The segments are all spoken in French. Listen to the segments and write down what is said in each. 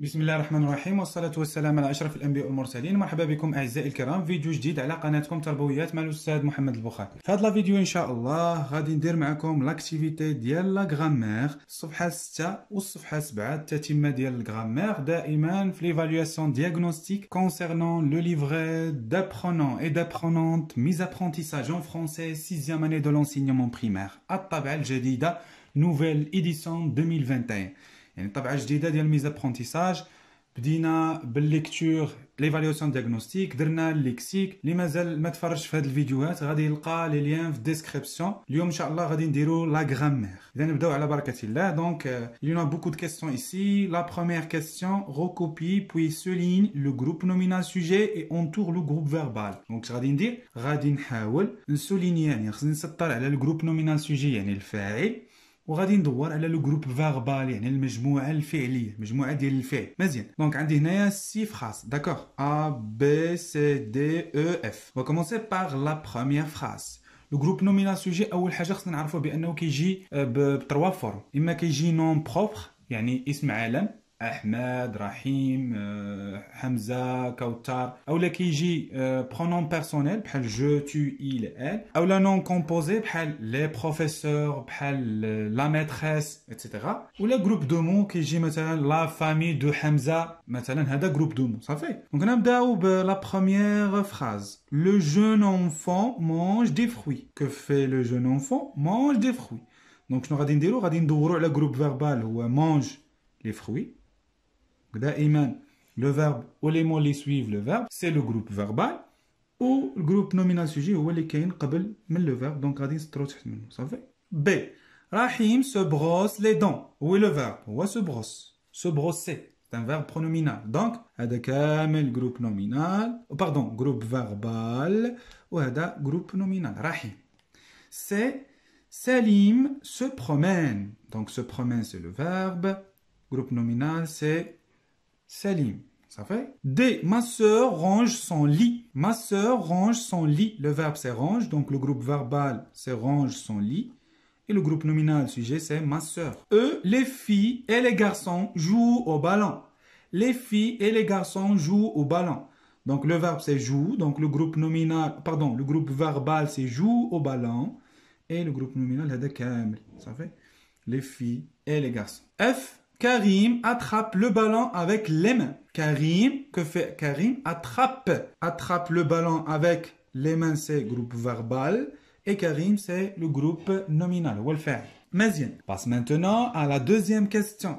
بسم الله الرحمن الرحيم والصلاة والسلام على أشرف الأنبياء والمرسلين مرحبا بكم أعزائي الكرام فيديو جديد على قناتكم تربويات مع الأستاذ محمد البخاري في هذا الفيديو إن شاء الله غادي ندير معكم لاكتيفيتي ديال لا الصفحة 6 والصفحة 7 التتمة ديال الغرامير دائما في ليفالواسيون دياغنوستيك كونسيرنون لو ليفغي دابخونون اي دابخونونت ميز أبخونتيساج اون فرونسي سيزيام اني دو لونسينيومون بريمير الطبعة الجديدة نوفيل إيديسيون 2021 يعني طبعه جديده ديال ميز بدينا بالليكتور ليفاليوسيون دياغنوستيك درنا الليكسيك اللي مازال ما تفرجش في الفيديوهات غادي يلقى لي ليان اليوم ان شاء الله غادي نديرو اذا il y a beaucoup de questions ici la première question recopie puis souligne le groupe nominal sujet et entoure le groupe verbal دونك غادي ندير غادي نحاول نسوليني يعني خصني نسطر على الجروب نومينال سوجي يعني الفاعل وغادي ندور على لو جروب فيربال يعني المجموعه الفعليه المجموعه ديال الفعل مزيان دونك عندي هنايا سيف خاص داكوغ ا بي سي دي او اف و كومونسي باغ لا بروميير فراس لو جروب نومينال سوجي اول حاجه خصنا نعرفوا بانه كيجي آه، بتروا فورم اما كيجي نون بروبر يعني اسم عالم Ahmed, Rahim, euh, Hamza, Kautar. Ou là qui euh, pronom personnel, je, tu, il, elle. Ou le nom composé, bhal les professeurs, bhal euh, la maîtresse, etc. Ou le groupe de mots qui dit la famille de Hamza. Maintenant, un groupe de mots, ça fait. Donc on a la première phrase. Le jeune enfant mange des fruits. Que fait le jeune enfant Mange des fruits. Donc je n'aurai d'indélo, radin le groupe verbal, ou mange les fruits le verbe, ou les mots les suivent le verbe, c'est le groupe verbal, ou le groupe nominal sujet, ou les kain qabel le verbe, donc غادي نسترو B. Rahim se brosse les dents. Où est le verbe Où se brosse Se brosser. C'est un verbe pronominal. Donc, le groupe nominal, oh, pardon, groupe verbal, ou groupe nominal. Rahim. C'est Salim se promène. Donc, se promène, c'est le verbe. Groupe nominal, c'est Salim. Ça fait D. Ma sœur range son lit. Ma sœur range son lit. Le verbe c'est range, donc le groupe verbal c'est range son lit. Et le groupe nominal sujet c'est ma sœur. E. Les filles et les garçons jouent au ballon. Les filles et les garçons jouent au ballon. Donc le verbe c'est joue, donc le groupe nominal, pardon, le groupe verbal c'est joue au ballon. Et le groupe nominal c'est de Ça fait les filles et les garçons. F. Karim attrape le ballon avec les mains. Karim, que fait Karim Attrape. Attrape le ballon avec les mains, c'est groupe verbal. Et Karim, c'est le groupe nominal. Passe maintenant à la deuxième question.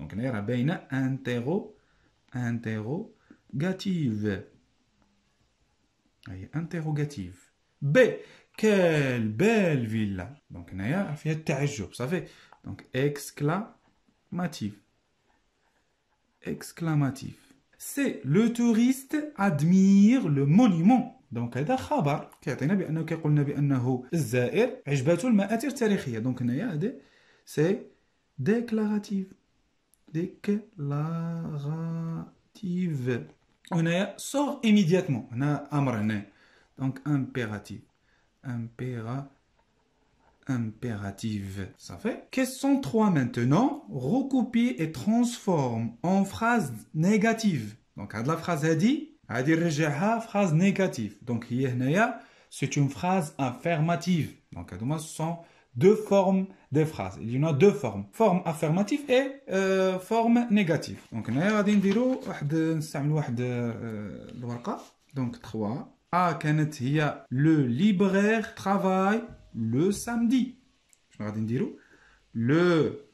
Donc, نرى une interrogative. interrogative. B. Quelle belle villa. Donc, نرى فيها التعجب. صافي. Donc, exclamative. Exclamatif. C'est le touriste admire le monument. Donc, هذا خبر كيعطينا بانه لنا بانه الزائر عجبته déclarative. On a sort immédiatement. On a amrne. Donc impératif. Impéra, impérative. Ça fait. Question 3 maintenant. Recopie et transforme en phrase négative. Donc, la phrase a dit, a dit phrase négative. Donc, c'est une phrase affirmative. Donc, ce sont deux formes de phrases. Il y en a deux formes. Forme affirmative et euh, forme négative. Donc, on va Donc, 3. A كانت le libraire travaille le samedi. vais vous dire, le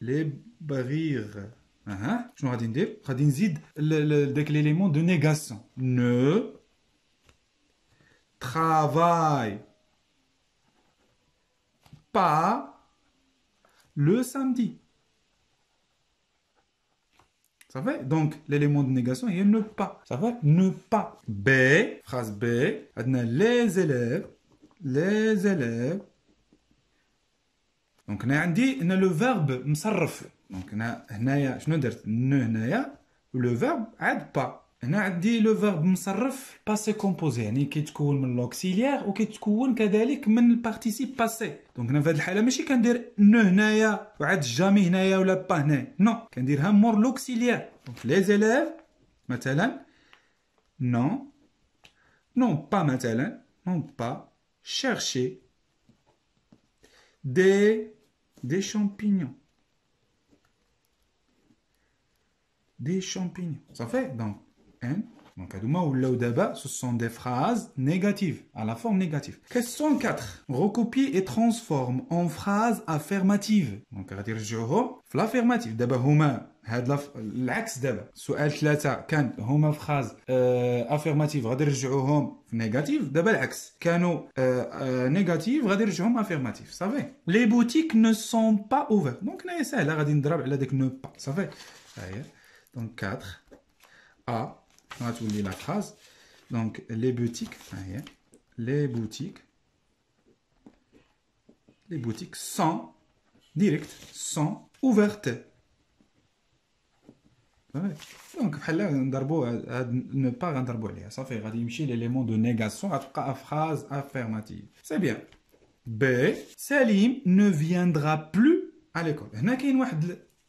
libraire hein? Je vais vous dire, je vais vous l'élément de négation ne travaille pas le samedi. Ça va Donc, l'élément de négation est ne pas. Ça fait Ne pas. B, phrase B, les élèves, les élèves. Donc, on a le verbe مصرف. Donc, on a le verbe عاد pas. On a dit le verbe m'sarraf, passé composé. On a dit qu'il y l'auxiliaire ou qu'il y a le participe passé. Donc on a dit qu'il y a l'auxiliaire. Donc on a dit qu'il y a l'auxiliaire. Donc les élèves, maintenant, non, non, pas chercher des champignons. Des champignons. Ça fait donc donc ou ce sont des phrases négatives, à la forme négative. Question 4. Recopie et transforme en phrase affirmative. Donc, à dire jouro, Daba had la, l'axe kan, phrases phrase euh, affirmative, à dire jouro, négative, daba l'axe. Kano, euh, euh, négative, affirmative. Ça Les boutiques ne sont pas ouvertes. Donc, la ne pas. Ça Donc, 4. A on a trouvé la phrase. Donc, les boutiques, les boutiques, les boutiques sont directes, sont ouvertes. Donc, euh, euh, ne pas Ça fait l'élément de négation à phrase affirmative. C'est bien. B. Salim ne viendra plus à l'école.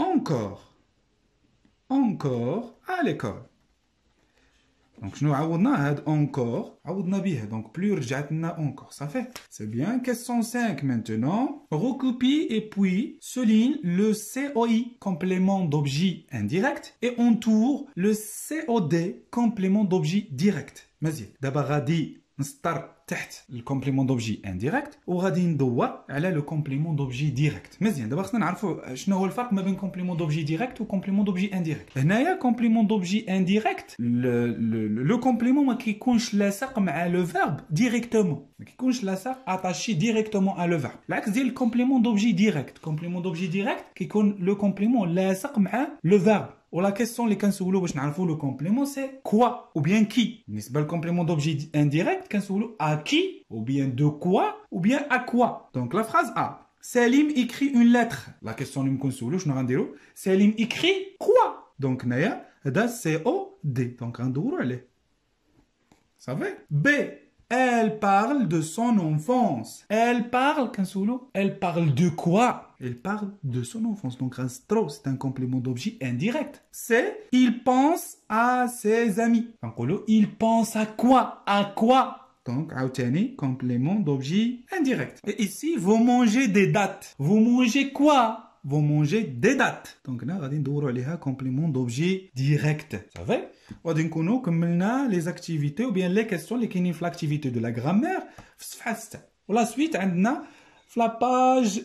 encore encore à l'école donc nous avons pas encore donc plus رجعتنا encore ça fait c'est bien question 5 maintenant recopie et puis souligne le COI complément d'objet indirect et entoure le COD complément d'objet direct مزيان D'abord, dit start le complément d'objet indirect au radin d'eau elle est le complément d'objet direct mais bien d'abord je dois savoir comment distinguer complément d'objet direct du complément d'objet indirect le complément d'objet indirect le complément qui est attaché directement au verbe directement l'accès le complément d'objet direct complément d'objet direct qui est le complément attaché directement le verbe ou la question les كنسولو باش نعرفوا le complément c'est quoi ou bien qui. N'est-ce pas le complément d'objet indirect كنسولو à qui ou bien de quoi ou bien à quoi. Donc la phrase A Salim écrit une lettre. La question nous consoule, je n'ai Salim écrit quoi Donc, Naya, c'est O, D. Donc, rendez-vous, allez. Ça va B. Elle parle de son enfance. Elle parle, elle parle de quoi Elle parle de son enfance. Donc, trop, c'est un complément d'objet indirect. C'est il pense à ses amis. Donc il pense à quoi À quoi donc, un complément d'objet indirect. Et ici, vous mangez des dates. Vous mangez quoi vont manger des dates donc là غادي ندورو عليها complément d'objet direct ça va on نكونوا كملنا les activités ou bien les questions qui sont l'activité de la grammaire la page 6 suite عندنا في la page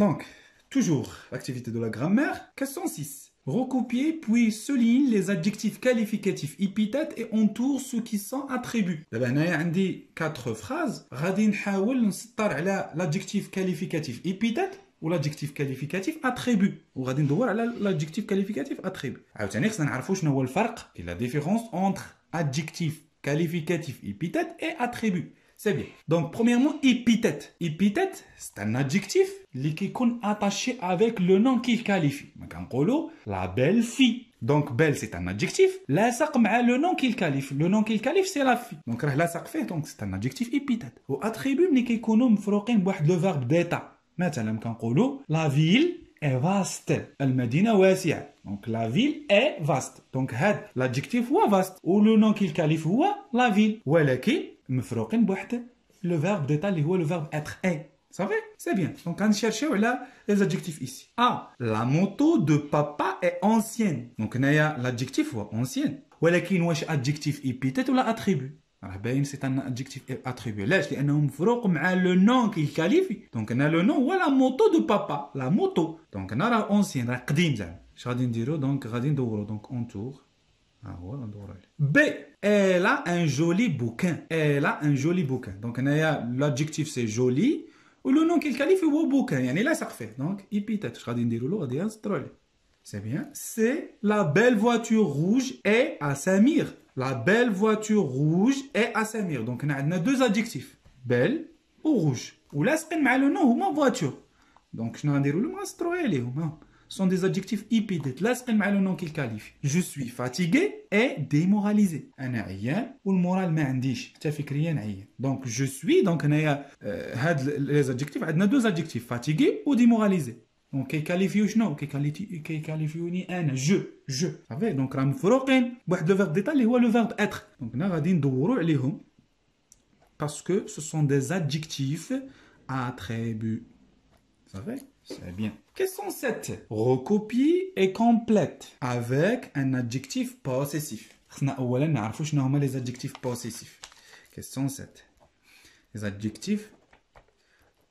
7 donc toujours l'activité de la grammaire question 6 Recopier puis souligne les adjectifs qualificatifs épithètes et entoure ceux qui sont attributs. Là, ben, عندي quatre phrases. غادي نحاول نسطر l'adjectif qualificatif épithète ou l'adjectif qualificatif attribut وغادي ندور على l'adjectif qualificatif attribut عاوتاني خصنا نعرفوا شنو هو الفرق et la différence entre adjectif qualificatif épithète et attribut c'est bien donc premièrement épithète épithète c'est un adjectif qui est attaché avec le nom qu'il qualifie ما كنقولوا la belle fille Donc, belle, c'est un adjectif. Lasaq مع le nom qu'il qualifie. Le nom qu'il qualifie, c'est la fille. Donc, راه fait. donc c'est un adjectif épithète. Ou attribut, ملي كيكونوا بواحد le verbe d'état mettez-le-moi comme ils la ville est vaste la médina aussi donc la ville est vaste donc là l'adjectif ou vaste ou le nom qu'il qualifie ou la ville ou elle qui me frappe une boîte le verbe d'état lui ou le verbe être est ça va c'est bien donc on cherche où là les adjectifs ici ah la moto de papa est ancienne donc n'ayez l'adjectif ou ancienne ou elle qui nous est adjectif épithète peut-être attribut c'est un adjectif attribué. Pourquoi nom qu'il qualifie. Donc, a le nom la moto de papa. La moto. Donc, on a ah, B. Elle a un joli bouquin. Elle a un joli bouquin. Donc, l'adjectif, c'est joli. Ou le nom qu'il qualifie, bouquin. Donc, il C'est bien. C'est La belle voiture rouge et à Samir. La belle voiture rouge est à Samir. Donc, on a deux adjectifs. Belle ou rouge. Ou là, c'est le nom ou voiture. Donc, je n'ai le mastro Ce sont des adjectifs hypides. Là, c'est le nom qu'il qualifie. Je suis fatigué et démoralisé. Ana rien ou le moral fait rien Donc, je suis. Donc, on a euh, les adjectifs. On deux adjectifs. Fatigué ou démoralisé. Donc, qui qualifie je non, qui qualifie un je, je. Vous savez, donc, ram frokin, le verbe d'état, il le verbe être. Donc, n'a radin les il Parce que ce sont des adjectifs attributs. Vous savez, c'est bien. Question 7. recopie et complète avec un adjectif possessif Nous avons les adjectifs possessifs. Question 7. Les adjectifs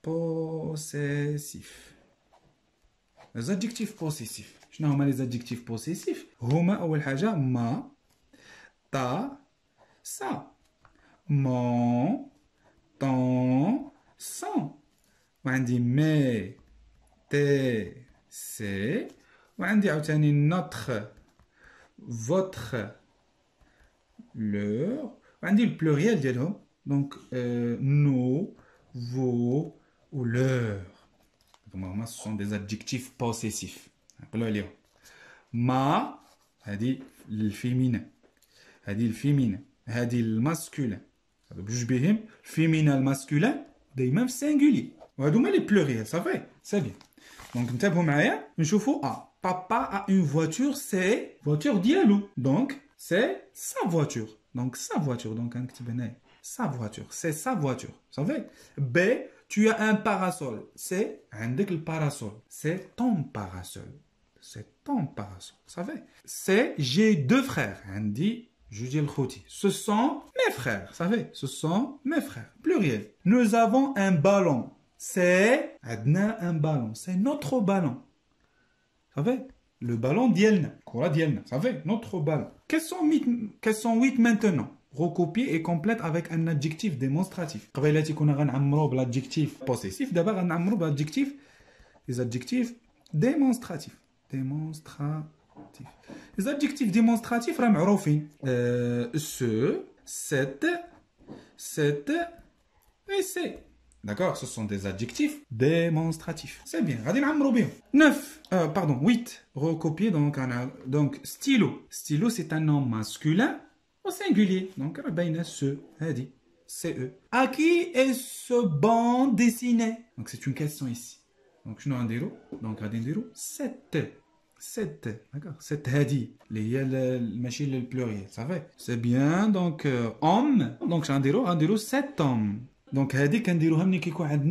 possessifs. Les adjectifs possessifs. Je n'ai pas les adjectifs possessifs. Huma ou le haja. Ma, ta, sa. Mon, ton, sans. On dit mes, t, c. On dit notre, votre, leur. On dit le pluriel, donc euh, nous, vous, leur ce sont des adjectifs possessifs. Ma, elle dit le féminin. elle dit le féminin. elle dit le masculin. Bjoujbehim, féminin, le masculin, des même singulier. On va donner les pluriel. ça fait. C'est bien. Donc, une table maïa, une A. Papa a une voiture, c'est voiture dialou. Donc, c'est sa voiture. Donc, sa voiture. Donc, un petit sa voiture. C'est sa voiture. Ça fait. B. Tu as un parasol. C'est un parasol. C'est ton parasol. C'est ton parasol. Vous savez C'est j'ai deux frères. Indi, le Khouti. Ce sont mes frères. Vous savez Ce sont mes frères. Pluriel. Nous avons un ballon. C'est Adna un ballon. C'est notre ballon. Vous savez Le ballon d'Yelna. Quoi d'Yelna. Vous savez Notre ballon. Quels sont, quels sont huit maintenant Recopier et complète avec un adjectif démonstratif. un possessif. l'adjectif possessif. D'abord, un amour l'adjectif. les adjectifs démonstratifs démonstratifs les adjectifs démonstratifs راه euh, ce cette cette et c'est D'accord Ce sont des adjectifs démonstratifs. C'est bien. Radin Amroubé. 9, Neuf. Euh, pardon, 8. Recopier donc, un, donc stylo. Stylo, c'est un nom masculin au singulier. Donc, Rabaina ce, Hadi, c'est eux. À qui est ce banc dessiné Donc, c'est une question ici. Donc, je n'ai un Donc, un sept. Sept, d'accord Sept hadi. Les y a le machine le pluriel, ça fait. C'est bien, donc, euh, homme. Donc, j'ai un déro, sept hommes. Donc, hadi, quand qu'il hamni,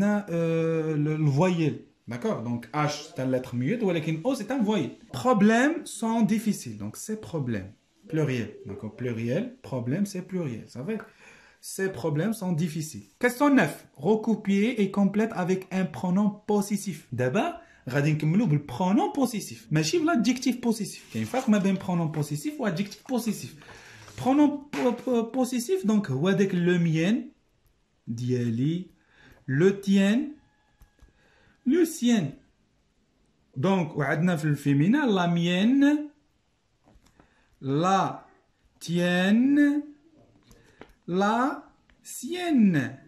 a euh, le voyelle. D'accord Donc H, c'est une lettre muette, mais O, c'est un voyelle. Problèmes sont difficiles, donc c'est problème pluriel. Donc, pluriel, problème, c'est pluriel. Ça veut ces problèmes sont difficiles. Question 9. Recopier et complète avec un pronom possessif. D'abord, radinkemlou, le pronom possessif. Mais chiffre l'adjectif possessif. Il faut que je pronom possessif ou adjectif possessif. Pronom possessif, donc, avec le mien, le tien, le sien. Donc, ou le féminin, la mienne, la tienne, la sienne.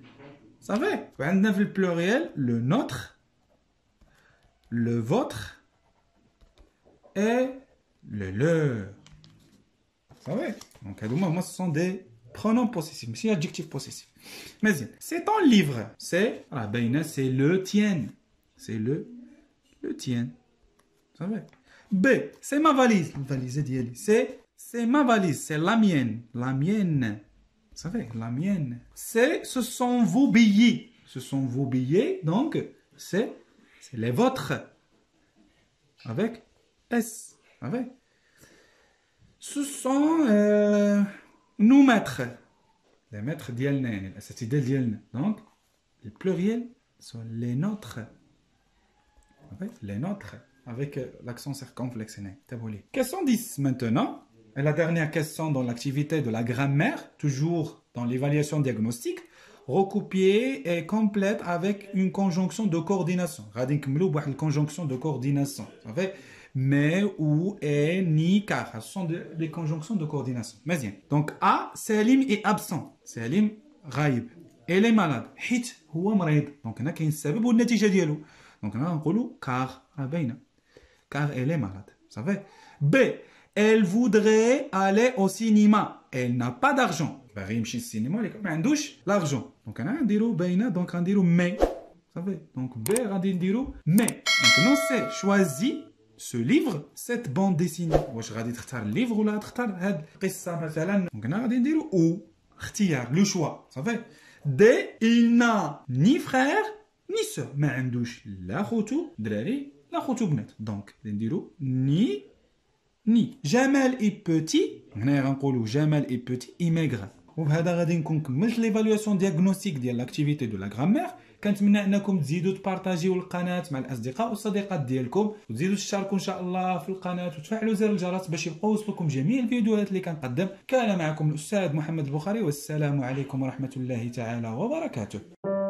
Ça va? On a le pluriel, le nôtre, le vôtre et le leur. Ça va Donc, à moi, ce sont des pronoms possessifs, mais c'est adjectif possessif. Mais c'est ton livre. C'est, la c'est le tienne C'est le, le tien. Ça va B, c'est ma valise. La valise, c'est c'est ma valise, c'est la mienne, la mienne. Vous savez, la mienne. C'est, ce sont vos billets. Ce sont vos billets, donc c'est, les vôtres. Avec S. Avec. Ce sont euh, nous maîtres. Les maîtres d'Yelne. C'est Donc, les pluriel sont les nôtres. Avec les nôtres. Avec euh, l'accent circonflexe. ce sont 10 maintenant et la dernière question dans l'activité de la grammaire, toujours dans l'évaluation diagnostique, recopier et complète avec une conjonction de coordination. Radik une conjonction de coordination. mais, ou, et, ni, car. Ce sont des conjonctions de coordination. Mais bien. Donc, A, Salim est absent. Salim, raib. Elle est malade. Hit, ou مريض. Donc, y a qu'un سبب والنتيجة ديالو. Donc, on a un car, Car elle est malade. Ça savez? B, elle voudrait aller au cinéma. Elle n'a pas d'argent. Bah, cinéma, elle est comme douche, l'argent. Donc, on a un dirou, beina, donc un dirou, mais. ça savez, donc, ben, un dirou, mais. Donc, Maintenant, c'est choisi ce livre, cette bande dessinée. Ou je vais le livre ou la traiter, donc, on a un dirou, ou le choix. Ça savez, dès il n'a ni frère, ni sœur, Mais un douche, la choutou, la choutou, donc, un dirou, ni. ني جمال اي بوتي هنا غنقولوا جمال اي بوتي ايميغر وبهذا غادي نكون كملت ليفاليواسيون دياغنوستيك ديال لاكتيفيتي دو لا غرامير كنتمنى انكم تزيدوا تبارطاجيو القناه مع الاصدقاء والصديقات ديالكم وتزيدوا تشاركوا ان شاء الله في القناه وتفعلوا زر الجرس باش يبقاو يوصلكم جميع الفيديوهات اللي كنقدم كان معكم الاستاذ محمد البخاري والسلام عليكم ورحمه الله تعالى وبركاته